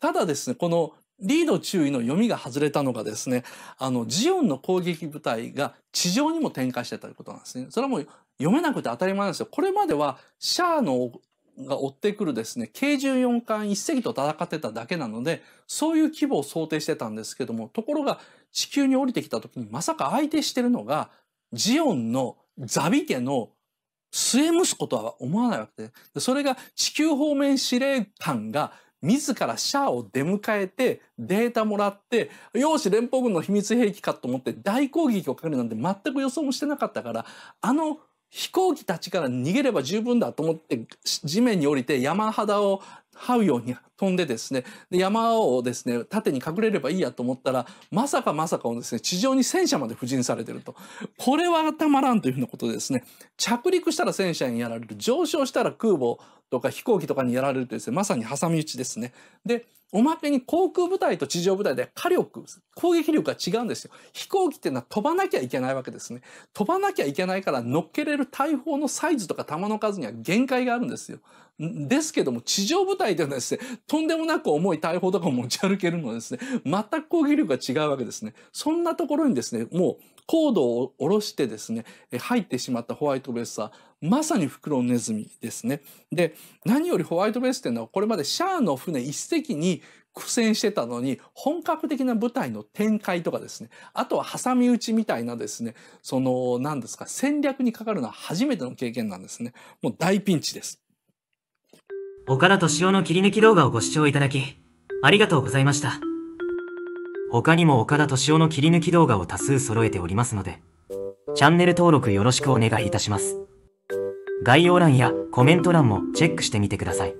ただですね、このリード注意の読みが外れたのがですね、あの、ジオンの攻撃部隊が地上にも展開してたということなんですね。それはもう読めなくて当たり前なんですよ。これまではシャアのが追ってくるですね、軽14艦一隻と戦ってただけなので、そういう規模を想定してたんですけども、ところが地球に降りてきた時にまさか相手してるのが、ジオンのザビ家の末息子とは思わないわけで、それが地球方面司令官が自らシャアを出迎えてデータもらって陽し連邦軍の秘密兵器かと思って大攻撃をかけるなんて全く予想もしてなかったからあの飛行機たちから逃げれば十分だと思って地面に降りて山肌を這うように飛んでですねで山をですね縦に隠れればいいやと思ったらまさかまさかをですね地上に戦車まで布陣されてるとこれはたまらんというふうなことでですね着陸したら戦車にやられる上昇したら空母とか飛行機とかにやられるとですねまさに挟み撃ちですね。でおまけに航空部隊と地上部隊で火力、攻撃力が違うんですよ。飛行機っていうのは飛ばなきゃいけないわけですね。飛ばなきゃいけないから乗っけれる大砲のサイズとか弾の数には限界があるんですよ。ですけども、地上部隊ではですね、とんでもなく重い大砲とかを持ち歩けるのはですね、全く攻撃力が違うわけですね。そんなところにですね、もう高度を下ろしてですね、入ってしまったホワイトベースは、まさに袋ネズミですね。で、何よりホワイトベースっていうのは、これまでシャアの船一隻に苦戦してたのに、本格的な部隊の展開とかですね、あとは挟み撃ちみたいなですね、その、何ですか、戦略にかかるのは初めての経験なんですね。もう大ピンチです。岡田敏夫の切り抜き動画をご視聴いただき、ありがとうございました。他にも岡田敏夫の切り抜き動画を多数揃えておりますので、チャンネル登録よろしくお願いいたします。概要欄やコメント欄もチェックしてみてください。